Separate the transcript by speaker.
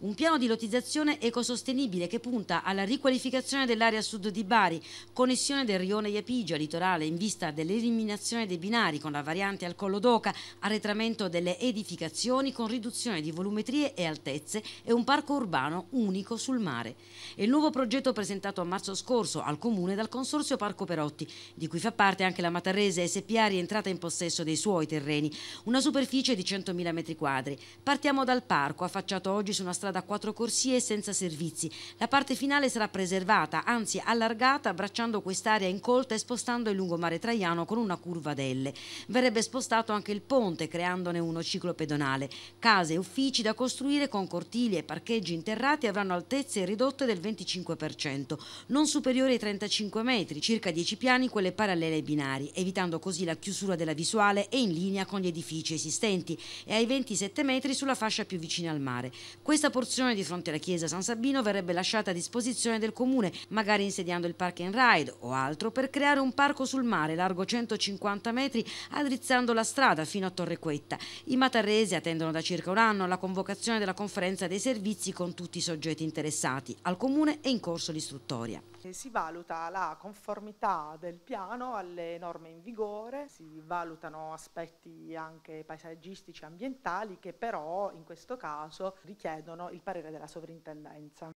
Speaker 1: Un piano di lotizzazione ecosostenibile che punta alla riqualificazione dell'area sud di Bari, connessione del rione Iapigia, litorale, in vista dell'eliminazione dei binari con la variante al collo d'oca, arretramento delle edificazioni con riduzione di volumetrie e altezze e un parco urbano unico sul mare. È il nuovo progetto presentato a marzo scorso al Comune dal Consorzio Parco Perotti, di cui fa parte anche la Matarrese SPA rientrata in possesso dei suoi terreni, una superficie di 100.000 m2. Partiamo dal parco, affacciato oggi su una strada strada a quattro corsie senza servizi. La parte finale sarà preservata, anzi allargata, abbracciando quest'area incolta e spostando il lungomare Traiano con una curva d'L. Verrebbe spostato anche il ponte, creandone uno ciclo pedonale. Case e uffici da costruire con cortili e parcheggi interrati avranno altezze ridotte del 25%, non superiori ai 35 metri, circa 10 piani quelle parallele ai binari, evitando così la chiusura della visuale e in linea con gli edifici esistenti e ai 27 metri sulla fascia più vicina al mare. Questa porzione di fronte alla chiesa San Sabino verrebbe lasciata a disposizione del comune, magari insediando il park and ride o altro, per creare un parco sul mare largo 150 metri, adrizzando la strada fino a Torre Quetta. I matarresi attendono da circa un anno la convocazione della conferenza dei servizi con tutti i soggetti interessati. Al comune è in corso l'istruttoria.
Speaker 2: Si valuta la conformità del piano alle norme in vigore, si valutano aspetti anche paesaggistici e ambientali che però in questo caso richiedono il parere della sovrintendenza.